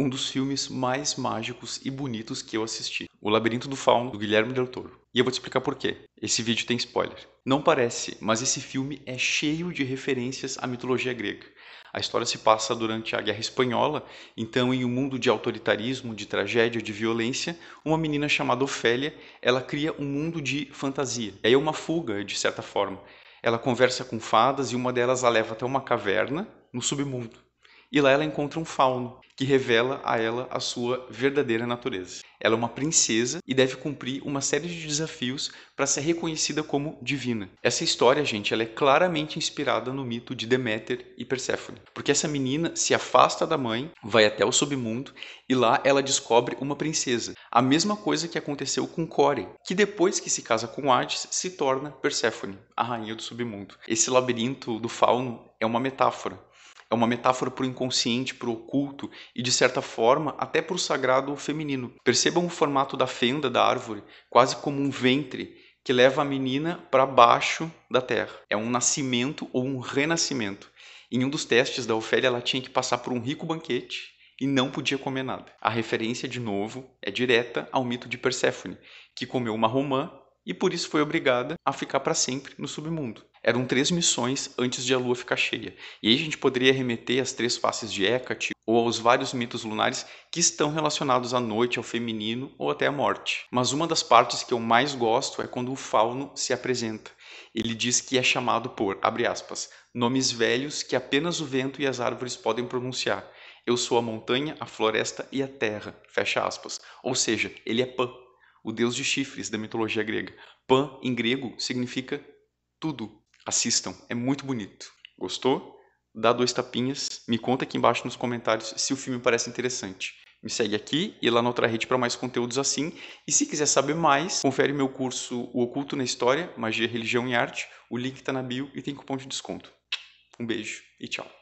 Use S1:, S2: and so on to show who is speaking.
S1: um dos filmes mais mágicos e bonitos que eu assisti. O Labirinto do Fauno, do Guilherme Del Toro. E eu vou te explicar por quê. Esse vídeo tem spoiler. Não parece, mas esse filme é cheio de referências à mitologia grega. A história se passa durante a Guerra Espanhola, então em um mundo de autoritarismo, de tragédia, de violência, uma menina chamada Ofélia, ela cria um mundo de fantasia. É uma fuga, de certa forma. Ela conversa com fadas e uma delas a leva até uma caverna no submundo e lá ela encontra um fauno que revela a ela a sua verdadeira natureza. Ela é uma princesa e deve cumprir uma série de desafios para ser reconhecida como divina. Essa história, gente, ela é claramente inspirada no mito de Deméter e Perséfone, porque essa menina se afasta da mãe, vai até o submundo e lá ela descobre uma princesa. A mesma coisa que aconteceu com Core, que depois que se casa com Hades, se torna Perséfone, a rainha do submundo. Esse labirinto do fauno é uma metáfora é uma metáfora para o inconsciente, para o oculto e, de certa forma, até para o sagrado feminino. Percebam o formato da fenda da árvore, quase como um ventre que leva a menina para baixo da terra. É um nascimento ou um renascimento. Em um dos testes da Ofélia, ela tinha que passar por um rico banquete e não podia comer nada. A referência, de novo, é direta ao mito de Perséfone, que comeu uma romã e por isso foi obrigada a ficar para sempre no submundo. Eram três missões antes de a lua ficar cheia, e aí a gente poderia remeter às três faces de Hecate ou aos vários mitos lunares que estão relacionados à noite, ao feminino ou até à morte. Mas uma das partes que eu mais gosto é quando o fauno se apresenta. Ele diz que é chamado por, abre aspas, nomes velhos que apenas o vento e as árvores podem pronunciar. Eu sou a montanha, a floresta e a terra, fecha aspas. Ou seja, ele é Pan, o deus de chifres da mitologia grega. Pan, em grego, significa tudo. Assistam, é muito bonito. Gostou? Dá dois tapinhas, me conta aqui embaixo nos comentários se o filme parece interessante. Me segue aqui e lá na outra rede para mais conteúdos assim. E se quiser saber mais, confere meu curso O Oculto na História, Magia, Religião e Arte. O link está na bio e tem cupom de desconto. Um beijo e tchau.